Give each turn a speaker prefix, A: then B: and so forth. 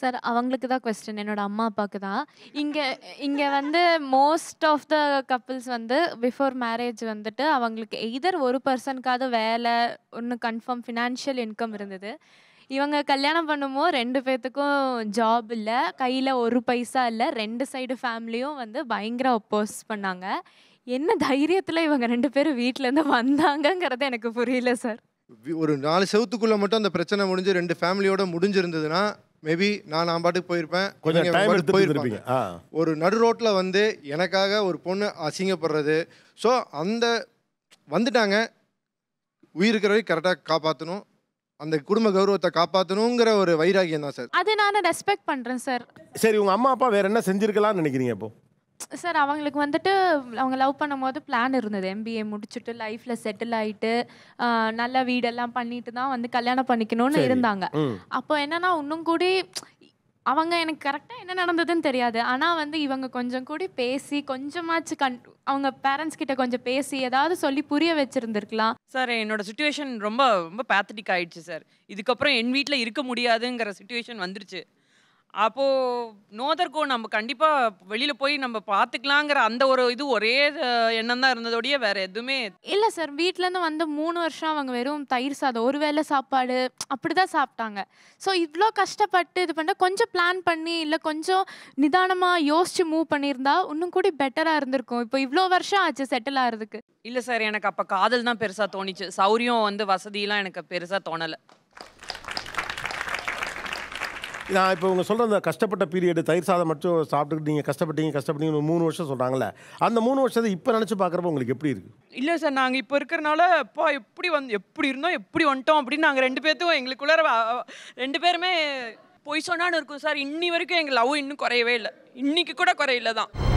A: sir அவங்களுக்கு தான் question என்னோட அம்மா அப்பாவுக்கு தான் இங்கே இங்கே வந்து மோஸ்ட் ஆஃப் த கப்புள்ஸ் வந்து பிஃபோர் மேரேஜ் வந்துட்டு அவங்களுக்கு எய்தர் ஒரு பர்சனுக்காவது வேலை ஒன்று கன்ஃபார்ம் ஃபினான்ஷியல் இன்கம் இருந்தது இவங்க கல்யாணம் பண்ணும்போது ரெண்டு பேர்த்துக்கும் ஜாப் இல்லை கையில் ஒரு பைசா இல்லை ரெண்டு சைடு ஃபேமிலியும் வந்து பயங்கர அப்போஸ் பண்ணாங்க என்ன தைரியத்தில் இவங்க ரெண்டு பேரும் வீட்டிலேருந்து வந்தாங்கங்கிறது எனக்கு புரியல
B: சார் ஒரு நாலு செவத்துக்குள்ளே மட்டும் அந்த பிரச்சனை முடிஞ்சு ரெண்டு ஃபேமிலியோட முடிஞ்சிருந்ததுன்னா மேபி நான் நான் பாட்டுக்கு போயிருப்பேன் கொஞ்சம் டைம் எடுத்து போயிருப்பீங்க ஒரு நடு ரோட்டில் வந்து எனக்காக ஒரு பொண்ணு அசிங்கப்படுறது ஸோ அந்த வந்துட்டாங்க உயிருக்கிறவரை வரைக்கும் கரெக்டாக காப்பாற்றணும் அந்த குடும்ப கௌரவத்தை காப்பாற்றணுங்கிற ஒரு வைராகியம் தான் சார்
A: அதை நான் ரெஸ்பெக்ட் பண்ணுறேன் சார்
C: சரி உங்கள் அம்மா அப்பா வேறு என்ன செஞ்சுருக்கலாம்னு நினைக்கிறீங்க இப்போது
A: சார் அவங்களுக்கு வந்துட்டு அவங்க லவ் பண்ணும்போது பிளான் இருந்தது எம்பிஏ முடிச்சுட்டு லைஃப்ல செட்டில் ஆயிட்டு நல்ல வீடெல்லாம் பண்ணிட்டு தான் வந்து கல்யாணம் பண்ணிக்கணும்னு இருந்தாங்க அப்போ என்னன்னா இன்னும் கூடி அவங்க எனக்கு கரெக்டாக என்ன நடந்ததுன்னு தெரியாது ஆனால் வந்து இவங்க கொஞ்சம் கூடி பேசி கொஞ்சமாச்சு கண் அவங்க பேரண்ட்ஸ் கிட்ட கொஞ்சம் பேசி ஏதாவது சொல்லி புரிய வச்சிருந்துருக்கலாம் சார்
D: என்னோட சுச்சுவேஷன் ரொம்ப ரொம்ப பேத்தட்டிக் ஆயிடுச்சு சார் இதுக்கப்புறம் என் வீட்டில் இருக்க முடியாதுங்கிற சுச்சுவேஷன் வந்துருச்சு அப்போது நோதர்கோ நம்ம கண்டிப்பாக வெளியில் போய் நம்ம பார்த்துக்கலாங்கிற அந்த ஒரு இது ஒரே எண்ணம் தான் இருந்ததோடைய வேற எதுவுமே
A: இல்லை சார் வீட்டிலேருந்து வந்து மூணு வருஷம் அவங்க வெறும் தயிர் சாதம் ஒரு வேளை சாப்பாடு அப்படி தான் சாப்பிட்டாங்க ஸோ இவ்வளோ கஷ்டப்பட்டு இது பண்ண கொஞ்சம் பிளான் பண்ணி இல்லை கொஞ்சம் நிதானமாக யோசித்து மூவ் பண்ணியிருந்தா இன்னும் கூட பெட்டராக இருந்திருக்கும் இப்போ இவ்வளோ வருஷம் ஆச்சு செட்டில் ஆகிறதுக்கு
D: இல்லை சார் எனக்கு அப்போ காதல் தான் பெருசாக தோணிச்சு சௌரியம் வந்து வசதியெலாம் எனக்கு பெருசாக தோணலை
C: நான் இப்போ உங்கள் சொல்கிற அந்த கஷ்டப்பட்ட பீரியடு தயிர் சாதம் மட்டும் சாப்பிட்டுக்கிட்டு நீங்கள் கஷ்டப்பட்டீங்க கஷ்டப்பட்டீங்க மூணு வருஷம் சொல்கிறாங்களே அந்த மூணு வருஷத்தை இப்போ நினச்சி பார்க்குறப்ப உங்களுக்கு எப்படி இருக்குது
D: இல்லை சார் நாங்கள் இப்போ இருக்கிறனால இப்போ எப்படி வந்து எப்படி இருந்தோம் எப்படி வந்துட்டோம் அப்படின்னு நாங்கள் ரெண்டு பேர்த்தும் எங்களுக்குள்ளார ரெண்டு பேருமே பொய் சொன்னான்னு இருக்கும் சார் இன்னி வரைக்கும் எங்கள் லவ் இன்னும் குறையவே இல்லை இன்றைக்கி கூட குறையில தான்